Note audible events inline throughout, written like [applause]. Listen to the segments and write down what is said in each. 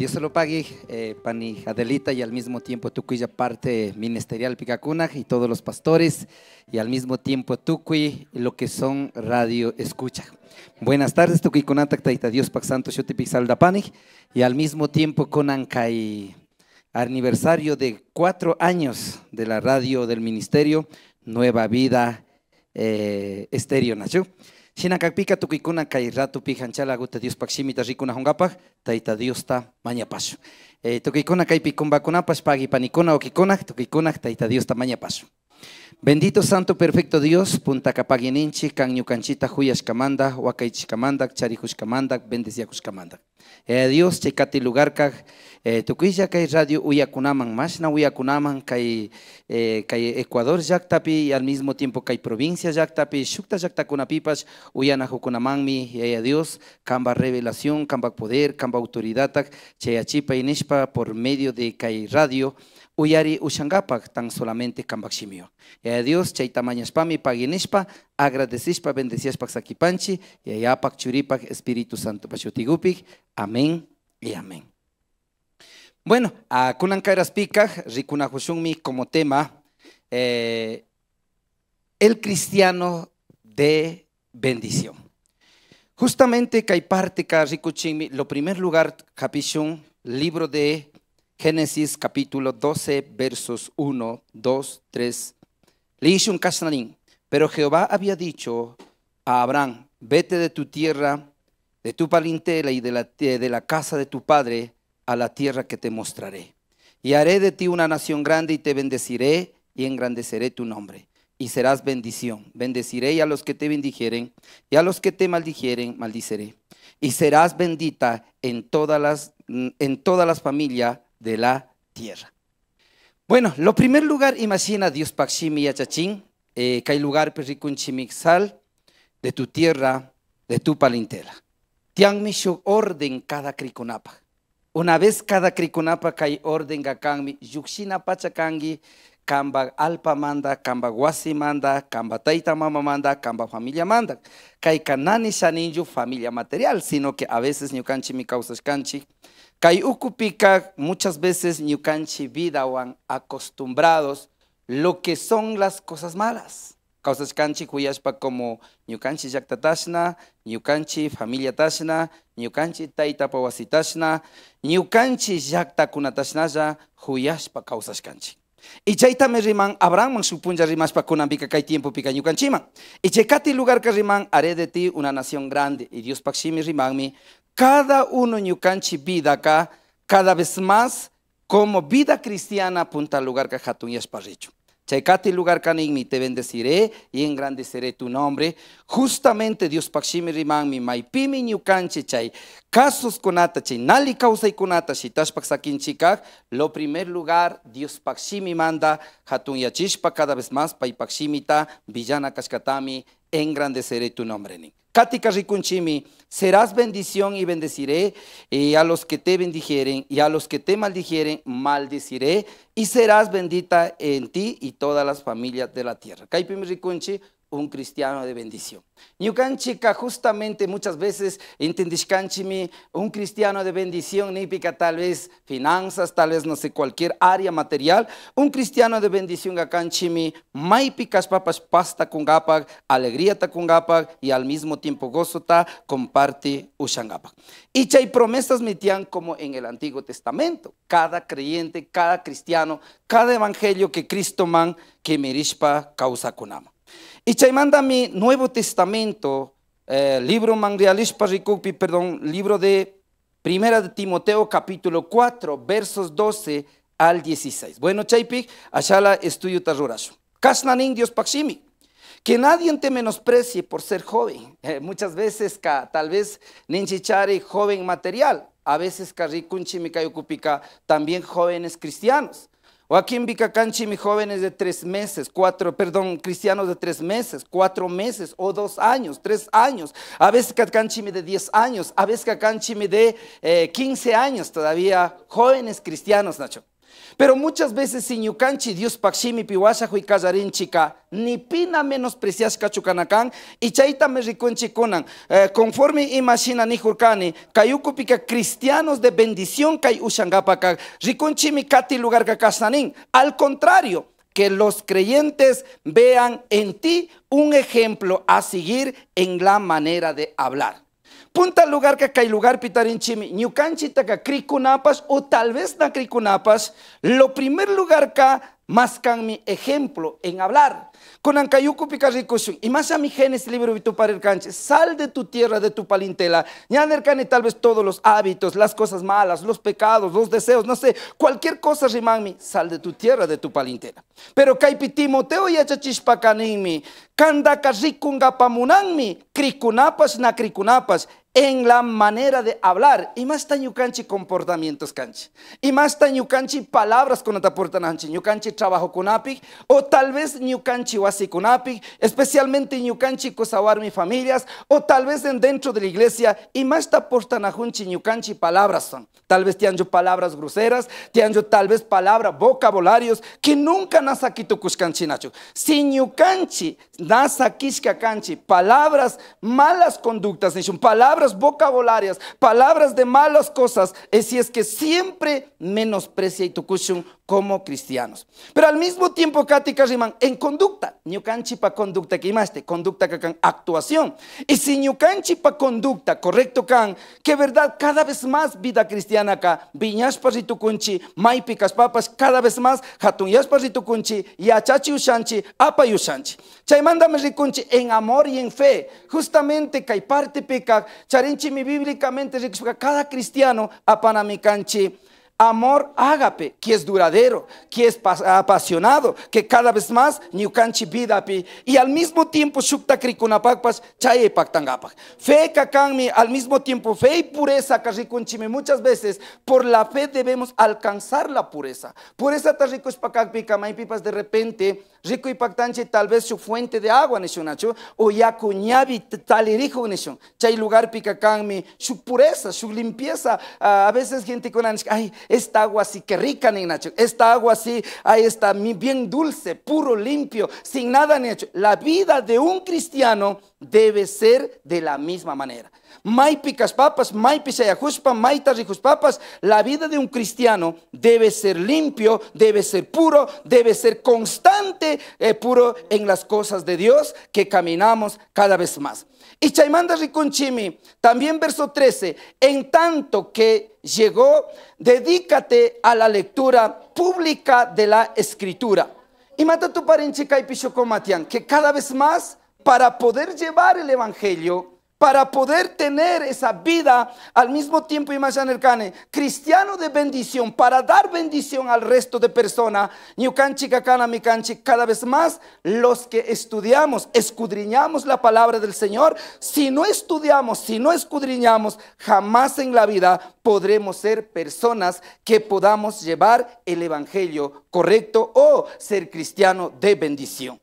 Dios se lo pague, eh, Pani Adelita, y al mismo tiempo tu ya parte ministerial Picacuna y todos los pastores, y al mismo tiempo Tucuy, lo que son Radio Escucha. Buenas tardes, Tucuy con Dios Pac Santo, Xotipixalda Pani, y al mismo tiempo con Ancay, aniversario de cuatro años de la radio del ministerio Nueva Vida eh, Estéreo Nacho. Shinakakpika tukikuna kay rato pijanchalakguta Diospaximita rikunajunkapak tayta Diosta mañapashu. Eh, tukikuna kaypi kumbakunapash pagipanikuna okikunaj taita dios ta mañapashu. Eh, Bendito Santo Perfecto Dios, Punta Capaguininchi, Canñucanchita, Huyashkamanda, camanda, Charijushkamanda, camanda. Eh, Dios, Checati Lugarca, eh, ya Kay Radio Uyakunaman, Masna Uyakunaman, Kay, eh, Ecuador, Yactapi, y al mismo tiempo Kay Provincia, tapi Shukta, Yaktakunapipas, Uyanajukunamanmi, eh, Dios, Camba Revelación, Camba Poder, Camba Autoridad, cheyachipa y por medio de Kay Radio, Uyari Ushangapak, tan solamente Camba ximio dios Dios, chaitamañashpami paginishpa, agradecishpa, sakipanchi, y Espíritu Santo pachutigupik. Amén y amén. Bueno, a kunan kairas Rikuna Hushungmi, como tema, eh, el cristiano de bendición. Justamente Kaiparte rikuchimi, lo primer lugar, Capishun, libro de Génesis capítulo 12, versos 1, 2, 3 le hice un Pero Jehová había dicho a Abraham, vete de tu tierra, de tu palintela y de la, casa de tu padre a la tierra que te mostraré. Y haré de ti una nación grande y te bendeciré y engrandeceré tu nombre. Y serás bendición. Bendeciré a los que te bendijeren y a los que te maldijeren, maldiceré. Y serás bendita en todas las, en todas las familias de la tierra. Bueno, lo primer lugar, imagina Dios Paximi y eh, que hay lugar perricun pues, chimixal de tu tierra, de tu palintela. mi su orden cada criconapa. Una vez cada criconapa hay orden gakanmi, yuxina pachakangi, camba alpa manda, camba guasi manda, camba taita mama manda, camba familia manda. Kai kanani shaninju familia material, sino que a veces ni canchi mi causas canchi. Kai ukupika muchas veces nyukanchi vida o acostumbrados lo que son las cosas malas. Causas canchi pa como yakta tashna, nyukanchi familia tashna, nyukanchi taita pawasitashna, kunatashna ya huyashpa causas canchi. Y chaitame riman Abraham pa kunam pica, kai tiempo pika nyukanchima. Y checati lugar que riman haré de ti una nación grande. Y Dios riman mi cada uno en Yucanchi vida acá, cada vez más como vida cristiana apunta al lugar que Hatun y lugar canigmi, te bendeciré y engrandeceré tu nombre. Justamente Dios pakshimi Rimangmi, maipimi pimi chay, casos kunata chay, nali causa y kunata, lo primer lugar Dios pakshimi manda, hatun yachishpa cada vez más, pay villana kashkatami, engrandeceré tu nombre. Katika Rikunchimi, serás bendición y bendeciré, y a los que te bendijeren y a los que te maldijeren, maldeciré, y serás bendita en ti y todas las familias de la tierra un cristiano de bendición. Nyukanchika justamente muchas veces entendishkanchimi un cristiano de bendición nípica tal vez finanzas, tal vez no sé cualquier área material, un cristiano de bendición akanchimi picas papas pasta kungapak, alegría ta kungapak y al mismo tiempo gozota comparte ushangapak. Y hay promesas metían como en el Antiguo Testamento. Cada creyente, cada cristiano, cada evangelio que Cristo man que mirishpa causa kunama. Y mi Nuevo Testamento, eh, libro parikupi perdón, libro de Primera de Timoteo capítulo 4, versos 12 al 16. Bueno, Chaypik, Ashala estudio Tarurashu. kasnanin Dios Pakshimi. Que nadie te menosprecie por ser joven. Eh, muchas veces, tal vez, ninchichari joven material. A veces, también jóvenes cristianos. O aquí en Vicacanchi, mis jóvenes de tres meses, cuatro, perdón, cristianos de tres meses, cuatro meses, o dos años, tres años. A veces Cacanchi me de diez años, a veces Cacanchi me de eh, quince años, todavía jóvenes cristianos, Nacho. Pero muchas veces sin Dios paximi piwasa hui chica, ni pina menospreciashka chukanakán y chaitame Ricon eh, conforme ni Jurkani, Pika cristianos de bendición kay en chimi kati lugar al contrario que los creyentes vean en ti un ejemplo a seguir en la manera de hablar punta lugar que hay lugar pitarin chimi ñukanchita ka krikunapas o tal vez na krikunapas lo primer lugar más can mi ejemplo en hablar. con ankayuku picarri Y más a mi genes libro tu parir canche. Sal de tu tierra, de tu palintela. Ñanerkane tal vez todos los hábitos, las cosas malas, los pecados, los deseos, no sé. Cualquier cosa mi, Sal de tu tierra, de tu palintela. Pero caipitimoteo Timoteo yachachishpakanimi. Kandaka kri Krikunapas na krikunapas en la manera de hablar. Y más tan yucanchi comportamientos canchi. Y más está yucanchi palabras con ataportan canchi, Yucanchi trabajo con apic. O tal vez yucanchi wasi con apic. Especialmente yucanchi cosabar mi familias. O tal vez en dentro de la iglesia. Y más está ajunchi yucanchi palabras son. Tal vez te palabras groseras. Te tal vez palabras, vocabularios. Que nunca nasa quito cuscanchi nacho. Si yucanchi nasa quisca canchi. Palabras, malas conductas. Palabras palabras vocabularias, palabras de malas cosas, si es que siempre menosprecia y cuestión como cristianos. Pero al mismo tiempo, Katy en conducta, pa conducta que imaste, conducta que can actuación. Y si pa conducta, correcto can, que verdad, cada vez más vida cristiana acá, viñaspas y tukunchi, maipicas papas, cada vez más, jatunyaspas y tucunchi, yachachi ushanchi, apa ushanchi. Chaimanda me en amor y en fe, justamente que parte pica, mi bíblicamente cada cristiano canchi amor ágape, que es duradero, que es apasionado, que cada vez más vida pi y al mismo tiempo shukta krikunapakpas chaye paktangapak. Fe kakami al mismo tiempo fe y pureza karikunchimi. Muchas veces por la fe debemos alcanzar la pureza. Pureza tarrikush pakakpi pipas de repente rico y pactanche tal vez su fuente de agua Nacho o ya cuñabi talirijo chay lugar su pureza su limpieza ah, a veces gente con ay esta agua así que rica nishun esta agua así ahí está bien dulce puro limpio sin nada nishun la vida de un cristiano debe ser de la misma manera Maipicas papas, papas. La vida de un cristiano debe ser limpio, debe ser puro, debe ser constante, eh, puro en las cosas de Dios que caminamos cada vez más. Y Chaimanda Riconchimi, también verso 13, en tanto que llegó, dedícate a la lectura pública de la escritura. Y mata tu parenche y que cada vez más para poder llevar el evangelio para poder tener esa vida al mismo tiempo y más en el cane, cristiano de bendición, para dar bendición al resto de personas, cada vez más los que estudiamos, escudriñamos la palabra del Señor, si no estudiamos, si no escudriñamos, jamás en la vida podremos ser personas que podamos llevar el Evangelio correcto o ser cristiano de bendición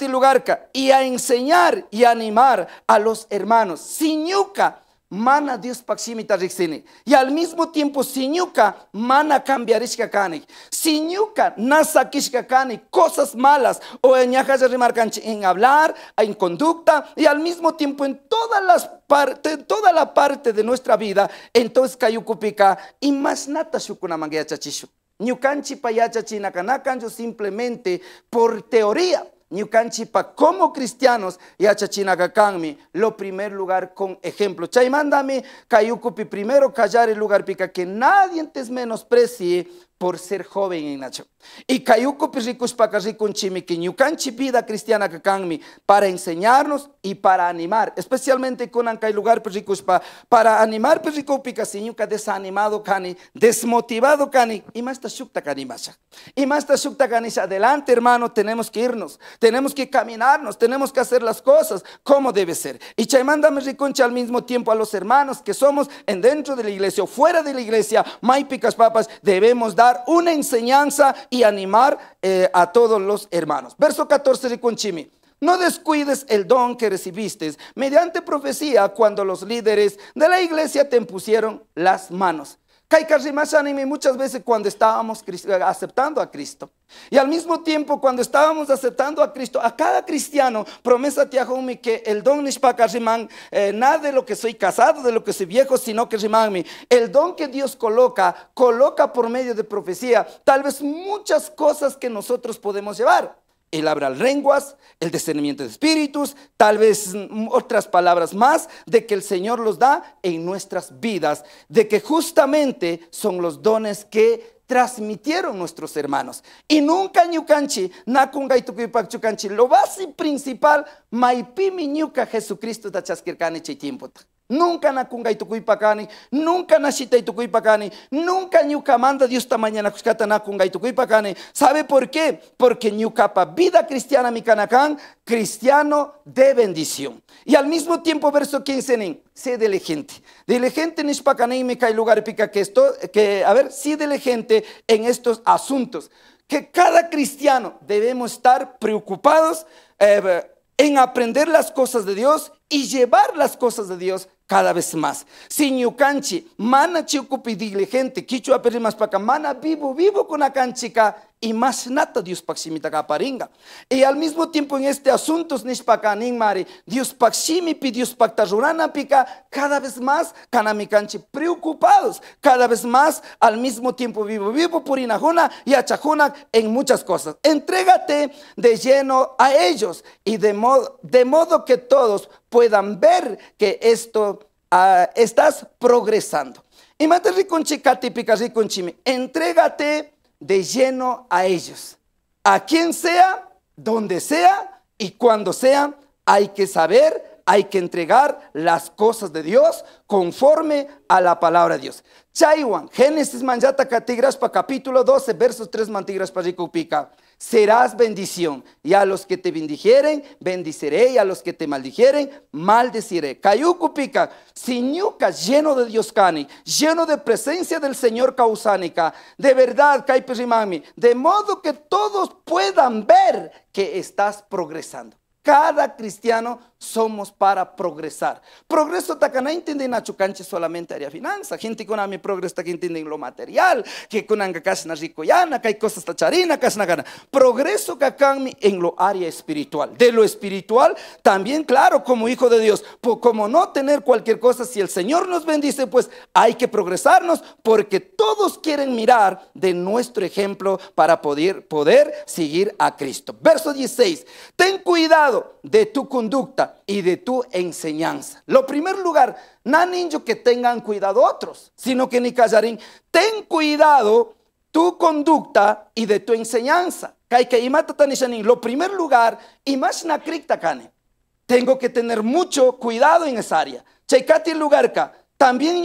y lugarca y a enseñar y animar a los hermanos. Siñuca, mana Dios paximita rixini. Y al mismo tiempo siñuka mana cambiarishka kani. Siñuca, nasa kishka cosas malas o añajas remarcanchi en hablar, en conducta y al mismo tiempo en todas las parte, toda la parte de nuestra vida, entonces kayukupica y más nata shukunamangia chachishu china payacha yo simplemente por teoría. pa como cristianos yachachinagakanmi lo primer lugar con ejemplo. Chay mandami kayukupi primero callar el lugar pica que nadie antes menosprecie por ser joven, en Nacho Y cayuco pirricus Chimi que ñucanchi vida cristiana cacangmi, para enseñarnos y para animar, especialmente con y lugar pirricus para animar si niuca desanimado cani, desmotivado cani, y más ta cani canimasa. Y más está shukta adelante hermano, tenemos que irnos, tenemos que caminarnos, tenemos que hacer las cosas como debe ser. Y chaimanda me encha al mismo tiempo a los hermanos que somos en dentro de la iglesia o fuera de la iglesia, may papas, debemos dar una enseñanza y animar eh, a todos los hermanos. Verso 14 de Conchimi. No descuides el don que recibiste mediante profecía cuando los líderes de la iglesia te impusieron las manos muchas veces cuando estábamos aceptando a Cristo. Y al mismo tiempo cuando estábamos aceptando a Cristo, a cada cristiano, promesa tiajumi que el don nishpakariman, eh, nada de lo que soy casado, de lo que soy viejo, sino que el don que Dios coloca, coloca por medio de profecía, tal vez muchas cosas que nosotros podemos llevar el hablar lenguas, el discernimiento de espíritus, tal vez mm, otras palabras más de que el Señor los da en nuestras vidas, de que justamente son los dones que transmitieron nuestros hermanos. Y nunca ñucanchi, nakunga y lo basi principal, maipimi ñuca Jesucristo tachasquircane chitimpota. Nunca na kunga nunca nacita y nunca niuca manda Dios esta mañana kuskata na kunga ¿Sabe por qué? Porque pa vida cristiana mi canacán, cristiano de bendición. Y al mismo tiempo, verso 15, nin, sé diligente. Diligente y me cae lugar pica que esto, que, a ver, sí diligente en estos asuntos. Que cada cristiano debemos estar preocupados, eh, en aprender las cosas de Dios y llevar las cosas de Dios cada vez más. Yukanchi mana chiukupi diligente, quichua para paca, mana vivo, vivo con canchica y más nato Dios paximita caparinga. Y al mismo tiempo en este asunto, nishpakanin mari, Dios pi Dios pica cada vez más, canamicanchi preocupados, cada vez más, al mismo tiempo vivo, vivo, purinajuna y achajuna en muchas cosas. Entrégate de lleno a ellos y de modo, de modo que todos puedan ver que esto ah, estás progresando. Y mate rico catipica chimi entrégate de lleno a ellos. A quien sea, donde sea y cuando sea, hay que saber, hay que entregar las cosas de Dios conforme a la palabra de Dios. Chaiwan, Génesis manjata catigraspa capítulo 12, versos 3 mantigraspa pica, Serás bendición y a los que te bendijeren, bendiciré y a los que te maldijeren, maldeciré. Cayucupica, siñuca lleno de Dios cani, lleno de presencia del Señor causánica. De verdad, caipirimami, de modo que todos puedan ver que estás progresando. Cada cristiano somos para progresar, progreso está entiende en solamente área finanza, Gente con progreso progreso que está que lo material, que con anga casa na que hay cosas tacharina, casa gana. Progreso que en lo área espiritual. De lo espiritual, también claro, como hijo de Dios, pues, como no tener cualquier cosa, si el Señor nos bendice, pues hay que progresarnos, porque todos quieren mirar de nuestro ejemplo para poder, poder seguir a Cristo. Verso 16, ten cuidado de tu conducta y de tu enseñanza. Lo primer lugar, no niños que tengan cuidado otros, sino que ni callarín, ten cuidado tu conducta y de tu enseñanza. Kaike lo primer lugar, cripta kritakane, Tengo que tener mucho cuidado en esa área. Cheikati lugarka, también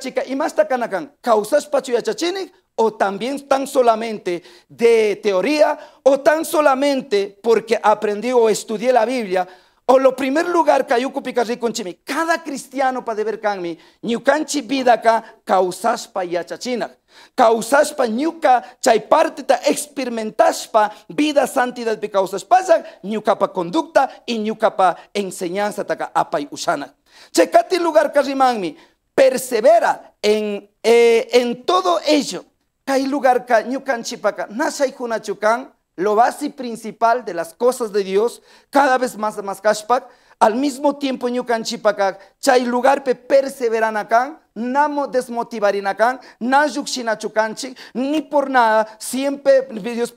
chica, kanakan, causas chini o también tan solamente de teoría, o tan solamente porque aprendí o estudié la Biblia, o lo primer lugar que ayuku picarri con Cada cristiano para deber canmi, canchi vida ka causaspa yachachina. Causaspa niuca chay parte ta experimentaspa vida santidad de causaspa ñuka pa conducta y ñuka pa enseñanza taka apay usana. Checati lugar que persevera en, eh, en todo ello. Hay lugar ka hunachukan lo base principal de las cosas de Dios cada vez más más kashpak al mismo tiempo ñukanchipaka chay lugarpe perseveranakan namo desmotivarinakan na llukshinachukanchik ni por nada siempre Dios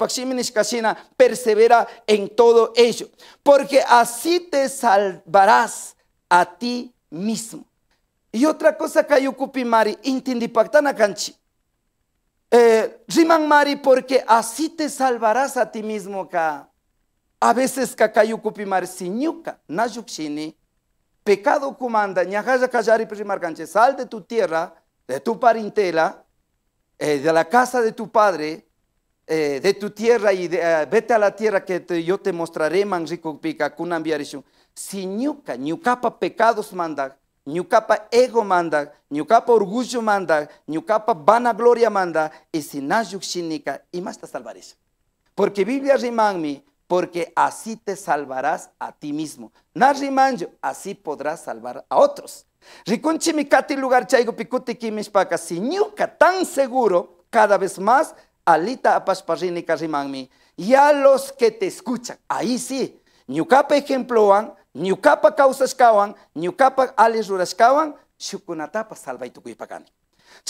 persevera en todo ello porque así te salvarás a ti mismo y otra cosa que hay mari intindipactana Canchi eh, riman mari porque así te salvarás a ti mismo ka a veces kakayukupi mari siñuka nashukshini pecado kumanda ñajalla kallaripi rimarkanchik sal de tu tierra de tu parentela eh, de la casa de tu padre eh, de tu tierra y de, eh, vete a la tierra que yo te mostraré man rico kunambiarishu. siñuka pecados manda ñucapa ego manda, ñucapa orgullo manda, ñucapa vanagloria manda, y sinayuk shinika, y más te salvarás. Porque Biblia rimanmi, porque así te salvarás a ti mismo. Na yo, así podrás salvar a otros. Rikunchi mi kati lugar chaigo pikuti kimishpaka, si ñuca tan seguro, cada vez más, alita apashparrinika rimanmi, y a los que te escuchan, ahí sí, ñucapa ejemploan, ñukapa salva y tu rurashkawan shukunatapas salvaytukuypakani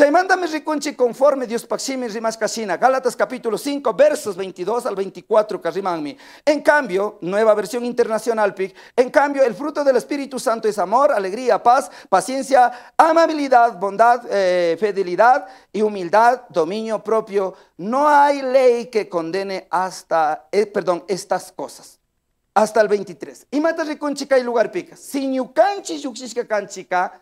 me rikunchi conforme Dios paximi rimas casina. Gálatas capítulo 5, versos 22 al 24, carrimanmi. En cambio, nueva versión internacional, pic. En cambio, el fruto del Espíritu Santo es amor, alegría, paz, paciencia, amabilidad, bondad, eh, fidelidad y humildad, dominio propio. No hay ley que condene hasta, eh, perdón, estas cosas hasta el 23. Y Imata chica y lugar pica. Si ñucanchi canchica, kanchika,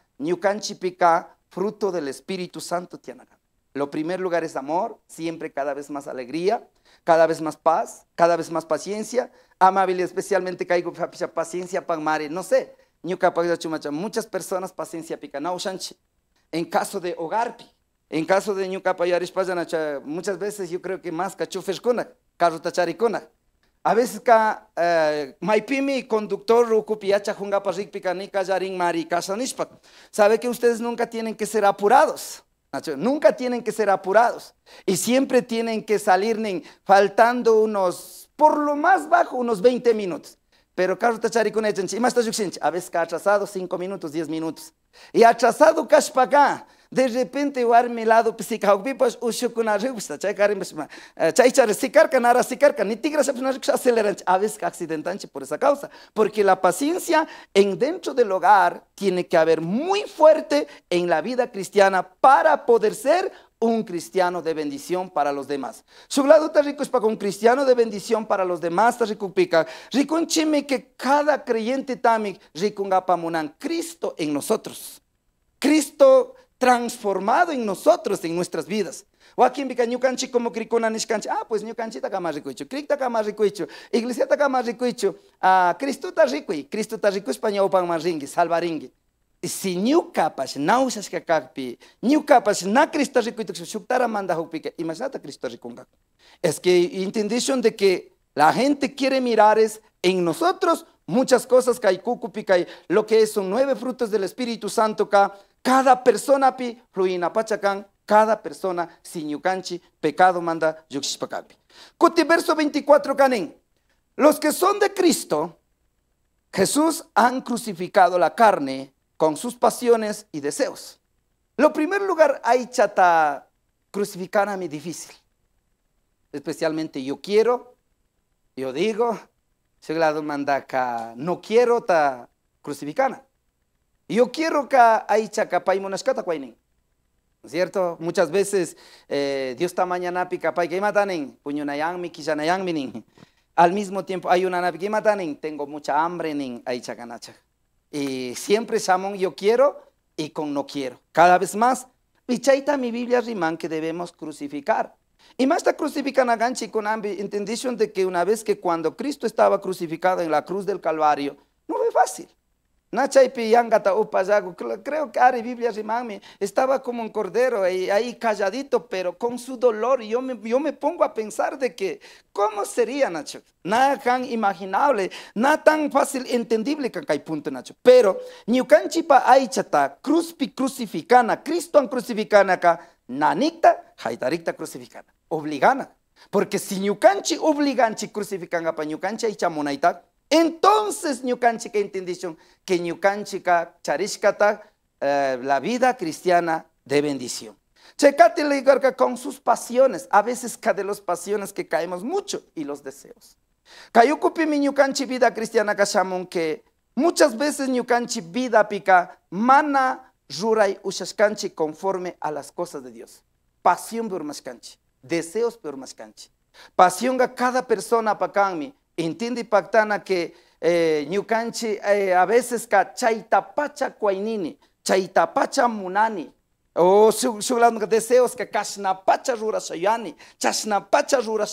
pica, fruto del Espíritu Santo tianaga. Lo primer lugar es amor, siempre cada vez más alegría, cada vez más paz, cada vez más paciencia. Amable, especialmente caigo paciencia pan mare, no sé. Muchas personas paciencia pica. No, En caso de hogarpi, en caso de ñucapayarishpayanacha, muchas veces yo creo que más cachufes cona, carro tacharikuna que my eh, maipimi conductor rukupiacha jaring mari Sabe que ustedes nunca tienen que ser apurados. Nunca tienen que ser apurados. Y siempre tienen que salir faltando unos, por lo más bajo, unos 20 minutos. Pero carro tachari con y más atrasado 5 minutos, 10 minutos. Y atrasado kashpaka de repente o lado psica o bipas o rubsta chai karim bisma chai char sicar canara sicar can ni tigra sabes pues, rubsta pues, acelerante a veces accidentante por esa causa porque la paciencia en dentro del hogar tiene que haber muy fuerte en la vida cristiana para poder ser un cristiano de bendición para los demás. Su lado está rico es para un cristiano de bendición para los demás, está rico pica. Rico chime que cada creyente tamik rico un Cristo en nosotros. Cristo transformado en nosotros, en nuestras vidas. O aquí en ñukanchi como cricona nishkanchi. Ah, pues ñukanchi está más hecho, cricta está más hecho, iglesia está más hecho. ah, Cristo rico y Cristo está rico español para más ringi, salvaringi. Si ñukapas nausas que kakpi, ñukapas na Cristo rico y shuktara manda hukpika, imagínate Cristo ricunga. Es que intendición de que la gente quiere mirar es en nosotros muchas cosas que hay cucupi, lo que son nueve frutos del Espíritu Santo, que cada persona pi ruina pachacán, cada persona sin siñucanchi, pecado manda yuxpacapi. Cuti verso 24 canen. Los que son de Cristo, Jesús han crucificado la carne con sus pasiones y deseos. Lo primer lugar hay chata crucificar a mi difícil. Especialmente yo quiero, yo digo, manda mandaca, no quiero ta crucificana. Yo quiero que hay chacapay monascata cuainen. ¿Cierto? Muchas veces eh, Dios está mañana picapay que matanen, mi minin. Al mismo tiempo hay una napi que matanen, tengo mucha hambre nin hay Y siempre samón yo quiero y con no quiero. Cada vez más, pichaita mi Biblia riman que debemos crucificar. Y más está crucifican a Ganchi con entendición de que una vez que cuando Cristo estaba crucificado en la cruz del Calvario, no fue fácil. Na chaypi yangata upayago, creo que Ari Biblia Rimami estaba como un cordero ahí, calladito, pero con su dolor. yo me, me pongo a pensar de que, ¿cómo sería, Nacho? Nada tan imaginable, nada tan fácil, entendible, que hay punto, Nacho. Pero, ñucanchipa aichata, cruzpi crucificana, Cristo han crucificana acá, nanita, jaitarita crucificana, obligana. Porque si ucanchi obliganchi crucifican pa y aichamonaita, entonces, ñucanchica entendición que ñucanchica charishkata eh, la vida cristiana de bendición. Checate la con sus pasiones. A veces cada de las pasiones que caemos mucho y los deseos. Kayukupi mi ñucanchi vida cristiana kashamon que muchas veces ñucanchi vida pica mana ruray ushashkanchi conforme a las cosas de Dios. Pasión canchi deseos canchi Pasión a cada persona mi. Intindi pactana que eh, eh, a veces ca chaitapacha cuainini, chaitapacha munani, o deseos que shayani, rurashayani, pacha rura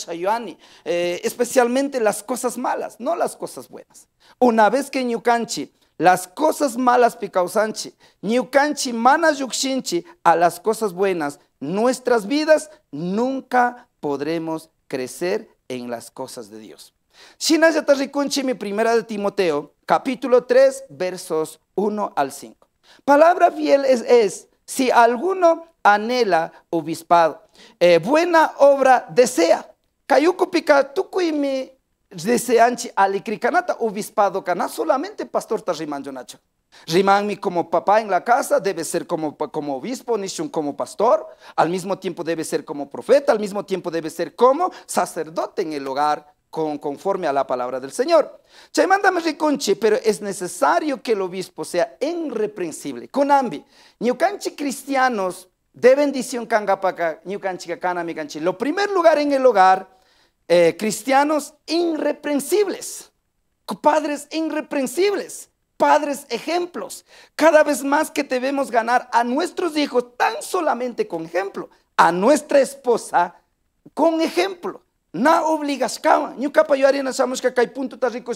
eh, especialmente las cosas malas, no las cosas buenas. Una vez que ñucanchi las cosas malas picausanchi, ñucanchi mana yukshinchi a las cosas buenas, nuestras vidas nunca podremos crecer en las cosas de Dios. China mi primera de Timoteo, capítulo 3, versos 1 al 5. Palabra fiel es, si alguno anhela obispado, eh, buena obra desea. Cayuco pica mi deseanchi alicricanata obispado caná solamente pastor Riman mi como papá en la casa debe ser como, como obispo, Nishun como pastor, al mismo tiempo debe ser como profeta, al mismo tiempo debe ser como sacerdote en el hogar conforme a la palabra del Señor. Chaimanda riconche, pero es necesario que el obispo sea irreprensible. Conambi, cristianos de bendición cangapaka, new kakana kanchi. Lo primer lugar en el hogar, eh, cristianos irreprensibles, padres irreprensibles padres ejemplos. Cada vez más que debemos ganar a nuestros hijos tan solamente con ejemplo, a nuestra esposa con ejemplo na obligascaba, ni capa arena sabemos que acá hay punto tan rico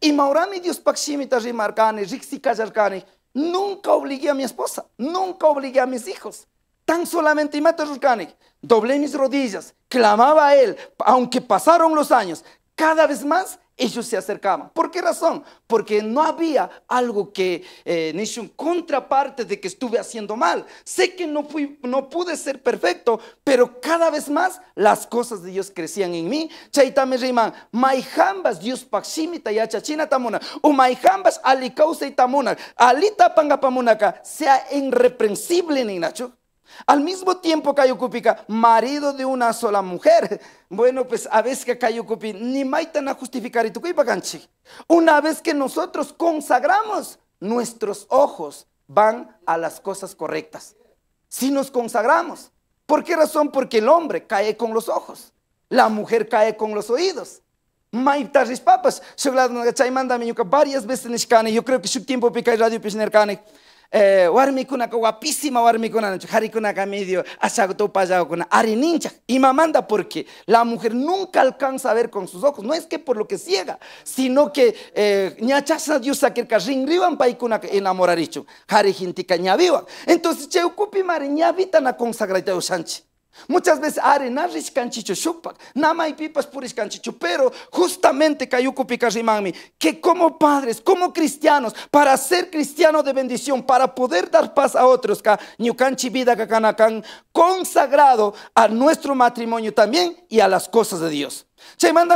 Y maurani Dios paximi tan rimarcane, rixicallarcane. Nunca obligué a mi esposa, nunca obligué a mis hijos. Tan solamente matarurcane, doblé mis rodillas, clamaba a él, aunque pasaron los años, cada vez más ellos se acercaban. ¿Por qué razón? Porque no había algo que eh, ni un contraparte de que estuve haciendo mal. Sé que no, fui, no pude ser perfecto, pero cada vez más las cosas de Dios crecían en mí. Chaitame riman, mayjambas Dios Paximita y Achachina Tamuna, o Maijambas, Alicausa y Tamuna, Alita Pangapamunaka, sea irreprensible, Ninacho. Al mismo tiempo Cayo Cupica, marido de una sola mujer. Bueno, pues a veces que Cayo ni maitan a justificar y Una vez que nosotros consagramos, nuestros ojos van a las cosas correctas. Si nos consagramos, ¿por qué razón? Porque el hombre cae con los ojos, la mujer cae con los oídos. Maitar papas, varias veces en yo creo que su tiempo pica radio pisner eh, warmikunaka guapísima harikuna con medio nincha. Y y manda porque la mujer nunca alcanza a ver con sus ojos no es que por lo que ciega sino que ñachasha una rinriwan paykunaka paikuna enamoraricho, intika viva entonces chaykupi mari na de Sánchez Muchas veces are canchicho shupak, nama y pipas puris canchicho, pero justamente kayuku Pikarimami, que como padres, como cristianos, para ser cristiano de bendición, para poder dar paz a otros, ka vida kakanakan, consagrado a nuestro matrimonio también y a las cosas de Dios. Se manda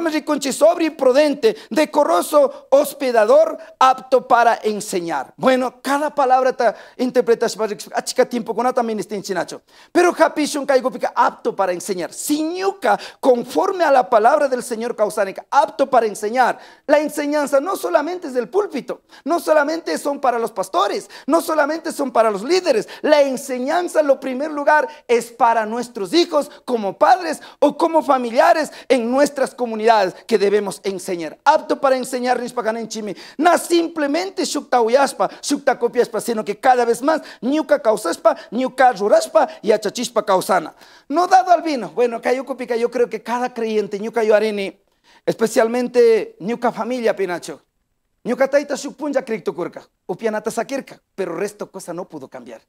sobrio y prudente, decoroso, hospedador, apto para enseñar. Bueno, cada palabra está interpretación a ah, chica tiempo con también está Pero un caigo pica apto para enseñar. Siñuca, conforme a la palabra del Señor causánica, apto para enseñar. La enseñanza no solamente es del púlpito, no solamente son para los pastores, no solamente son para los líderes. La enseñanza, lo primer lugar, es para nuestros hijos como padres o como familiares en nuestra nuestras comunidades que debemos enseñar. Apto para enseñar en Chimi. No simplemente shukta uyaspa, copiaspa, sino que cada vez más ñuca causaspa, ñuca ruraspa y achachispa causana. No dado al vino. Bueno, Kayukupika, yo creo que cada creyente ñuca yoareni, especialmente ñuca familia pinacho. ñuca taita shukpunja cripto upianata sakirka, pero resto cosa no pudo cambiar.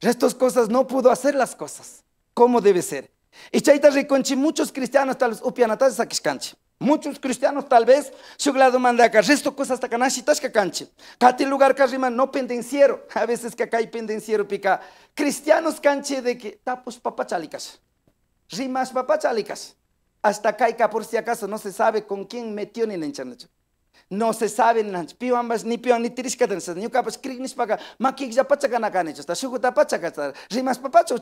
Restos cosas no pudo hacer las cosas. ¿Cómo debe ser? Y chaita riconchi muchos cristianos tal vez upianatas canche Muchos cristianos tal vez mande acá resto cosas hasta kanashi que canche. Cati lugar que rima no pendenciero. [laughs] A veces que acá hay pendenciero pica. Cristianos canche de que tapos papachalicas. Rimas papachalicas. Hasta acá por si acaso no se sabe con quién metió ni en el no se saben las ambas ni pío ni triska ni capas crignis paga maquix ya pacha gana canechos ta suguta pacha gastar rimas papacho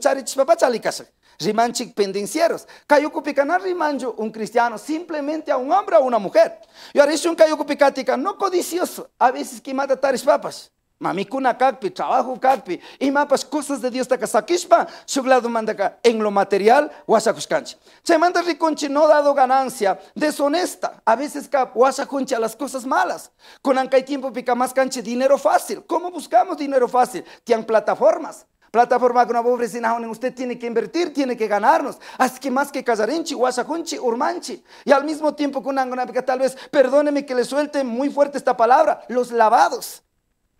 licas rimanchic pendencieros cayuco riman yo un cristiano simplemente a un hombre o una mujer y ahora es un cayuco picatica no codicioso a veces que mata taris papas Mamikuna kakpi, trabajo kakpi, y mapas pues, cosas de Dios takasakishpa, suglado mandaka, en lo material, wasakuskanchi. Se manda riconchi no dado ganancia, deshonesta, a veces cap, wasakunchi a las cosas malas. Con anca y tiempo pica más canche, dinero fácil. ¿Cómo buscamos dinero fácil? Tienen plataformas. Plataforma con una usted tiene que invertir, tiene que ganarnos. Así que más que casarinchi, guasaconchi, urmanchi. Y al mismo tiempo con una tal vez, perdóneme que le suelte muy fuerte esta palabra, los lavados.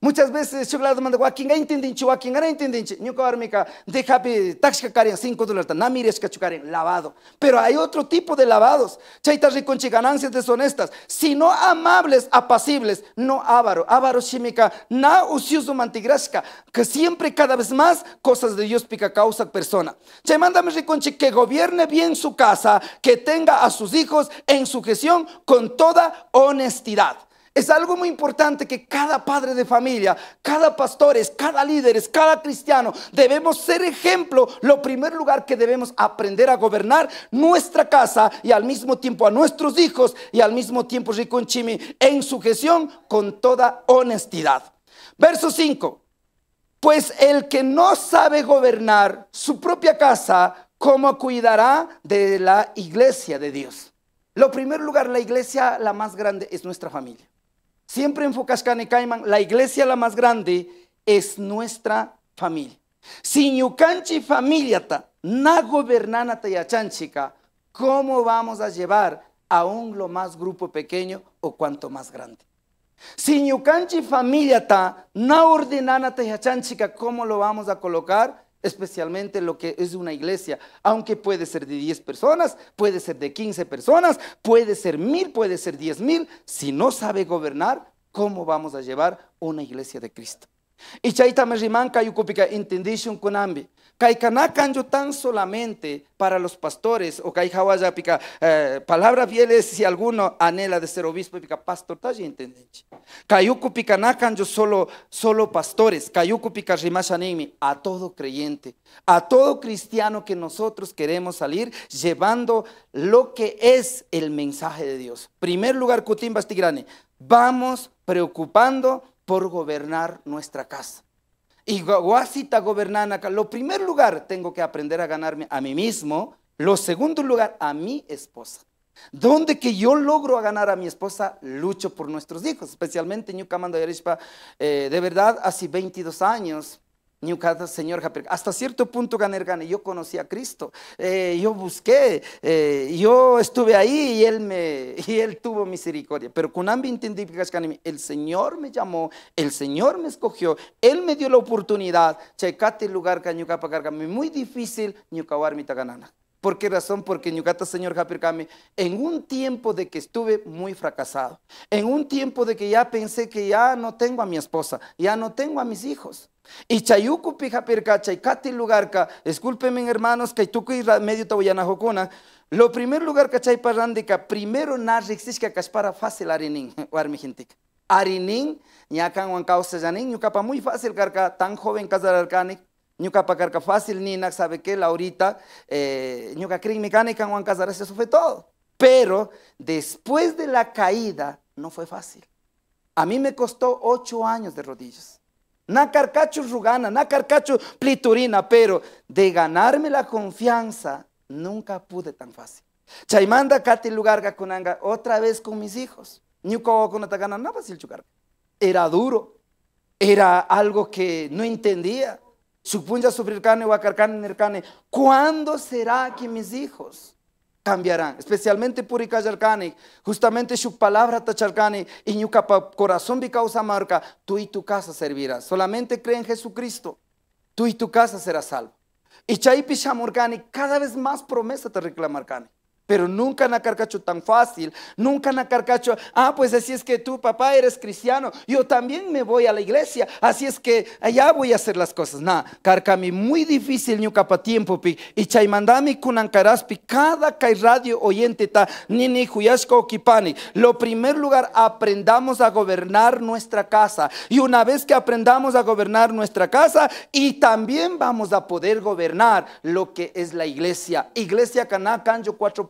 Muchas veces chocolate manda wakinga entendinchi wakinga na entendinchi. Ñuka deja taxi 5 dólares que chukaren lavado. Pero hay otro tipo de lavados. Chaita riconchi ganancias deshonestas, sino amables, apacibles, no avaro. Avaro química na ocioso mantigrasca que siempre cada vez más cosas de Dios pica causa persona. Chay mándame riconchi que gobierne bien su casa, que tenga a sus hijos en su gestión con toda honestidad. Es algo muy importante que cada padre de familia, cada pastor, cada líder, cada cristiano, debemos ser ejemplo. Lo primer lugar que debemos aprender a gobernar nuestra casa y al mismo tiempo a nuestros hijos y al mismo tiempo Rico Chimi en sujeción con toda honestidad. Verso 5. Pues el que no sabe gobernar su propia casa, ¿cómo cuidará de la iglesia de Dios? Lo primer lugar, la iglesia la más grande es nuestra familia. Siempre en Fucascana y la iglesia la más grande es nuestra familia. Si familia, ta, na gobernanata yachanchica, ¿cómo vamos a llevar a un lo más grupo pequeño o cuanto más grande? Si familia, ta, na ordenanata yachanchica, ¿cómo lo vamos a colocar? especialmente lo que es una iglesia, aunque puede ser de 10 personas, puede ser de 15 personas, puede ser mil, puede ser diez mil, si no sabe gobernar, ¿cómo vamos a llevar una iglesia de Cristo? Y chaita me rimanca que hay un Kaikanakan yo tan solamente para los pastores, o ya pica, eh, palabra fieles si alguno anhela de ser obispo, pica pastor, talla intendente. Cayuco picaná yo solo, solo pastores, kayuku pica a todo creyente, a todo cristiano que nosotros queremos salir llevando lo que es el mensaje de Dios. Primer lugar, Cutín Tigrane, vamos preocupando por gobernar nuestra casa y guasita gobernana acá. Lo primer lugar, tengo que aprender a ganarme a mí mismo. Lo segundo lugar, a mi esposa. Donde que yo logro a ganar a mi esposa, lucho por nuestros hijos, especialmente Ñucamando y eh, de verdad, hace 22 años Señor, hasta cierto punto ganergane Yo conocí a Cristo, eh, yo busqué, eh, yo estuve ahí y él, me, y él tuvo misericordia. Pero con el Señor me llamó, el Señor me escogió, Él me dio la oportunidad. Checate el lugar que muy difícil, ganana. ¿Por qué razón? Porque Señor en un tiempo de que estuve muy fracasado, en un tiempo de que ya pensé que ya no tengo a mi esposa, ya no tengo a mis hijos. Y chayuku pija pirca, chaykati lugarca, escúlpeme hermanos, que y medio taboyana jokuna. Lo primer lugar que chay parrandica, primero que caspara fácil arinin, [laughs] warmi gentic. Arinin, ñacan huan se yanin, ñucapa muy fácil carca, tan joven casar arcanic, pa carca fácil nina, sabe que Laurita, eh, ñuca crin mecánica huan casar, eso fue todo. Pero después de la caída, no fue fácil. A mí me costó ocho años de rodillas na carcacho rugana, na carcacho pliturina, pero de ganarme la confianza nunca pude tan fácil. Chaimanda kati Lugarga Kunanga, otra vez con mis hijos. fácil Era duro, era algo que no entendía. Supunya sufrir carne, huacarcane, carne. ¿Cuándo será que mis hijos cambiarán. Especialmente Purika justamente su palabra Tacharkani, y su corazón de causa marca, tú y tu casa servirás. Solamente cree en Jesucristo, tú y tu casa serás salvo. Y Chaipi cada vez más promesa te reclamarkani pero nunca na carcacho tan fácil, nunca na carcacho, ah, pues así es que tú, papá, eres cristiano, yo también me voy a la iglesia, así es que allá voy a hacer las cosas. Na, carcami muy difícil ni capa tiempo pi, y chaimandami kunankaraspi, cada kai radio oyente ta, ni ni o kipani. Lo primer lugar, aprendamos a gobernar nuestra casa, y una vez que aprendamos a gobernar nuestra casa, y también vamos a poder gobernar lo que es la iglesia. Iglesia Caná canjo cuatro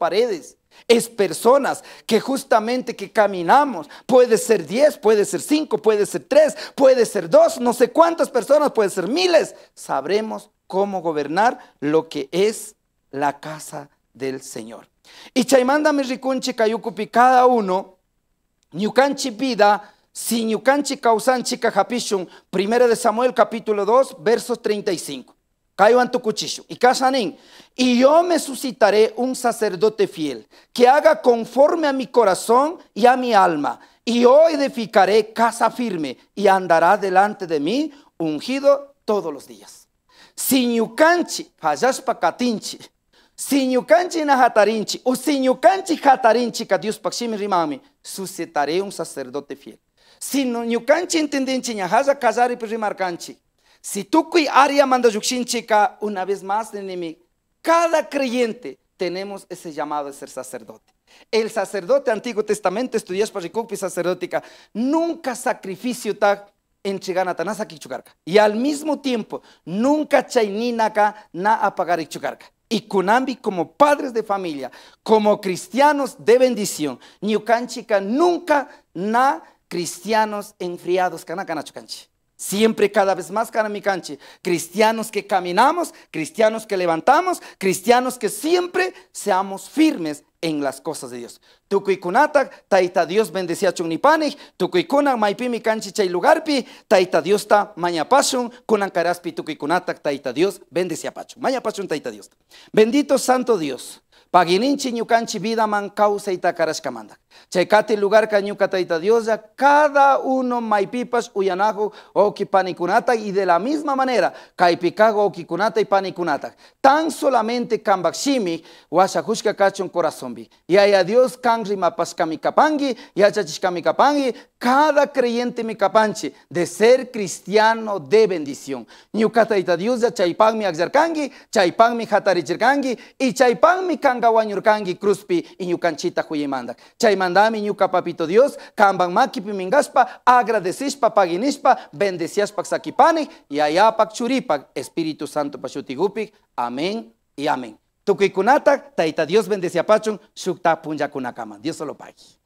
es personas que justamente que caminamos, puede ser 10, puede ser cinco puede ser tres puede ser dos no sé cuántas personas, puede ser miles. Sabremos cómo gobernar lo que es la casa del Señor. Y chaimanda mirricunchi cayucupi cada uno, niukanchi vida, si niukanchi causanchi cajapishun, primera de Samuel capítulo 2, versos 35 en tu cuchillo. Y Y yo me suscitaré un sacerdote fiel que haga conforme a mi corazón y a mi alma. Y yo edificaré casa firme y andará delante de mí ungido todos los días. Sinyukanchi, Hayashpa Katinchi. Sinyukanchi jatarinche O Sinyukanchi Jatarinchi, que Dios Pakshimi Rimami. Suscitaré un sacerdote fiel. Si Sinyukanchi entendinchi, y Kazari jatarinche si tú área manda chica, una vez más, enemi, cada creyente tenemos ese llamado de ser sacerdote. El sacerdote Antiguo Testamento estudias para Ricupi sacerdótica. Nunca sacrificio ta en tanasa chugarca Y al mismo tiempo, nunca chaininaka na apagar Y Kunambi, como padres de familia, como cristianos de bendición, chica nunca na cristianos enfriados, kanakana chukanchi. Siempre cada vez más, cara mi canche. Cristianos que caminamos, cristianos que levantamos, cristianos que siempre seamos firmes en las cosas de Dios. Tukuikunata, taita Dios bendecía chunipani, tukuikuna, maipi mi canchi chay lugarpi, taita Dios ta mañapachun, kunan karaspi tukuikunata, taita Dios bendecía pacho. Mañapashun taita Dios. Bendito santo Dios. Pagininchi ñukanchi vida man causa y takarashkamandak. Checate lugar cañucataita diosa, cada uno maipipas uyanajo o kipanikunata y de la misma manera kaipikago o kikunata y panikunata. Tan solamente kambaximi wasajushka kachon corazonbi. Y hay a Dios kangri mapas kamikapangi y achachis Cada creyente mikapanchi de ser cristiano de bendición. Ñucataita diosa chaipan mi axarkangi, chaipan mi hatarichirkangi y chaipan mi kangawanyurkangi cruzpi y ñucanchita huyimanda. Chaiman mandami ñuka papito Dios, Kamban maki pimingaspa, agradecispa paginispa, bendeciaspa xaquipane y pa churipak, Espíritu Santo pashutigupik, amén y amén. Tukikunata, taita Dios pachun, shukta kunakama Dios solo pague.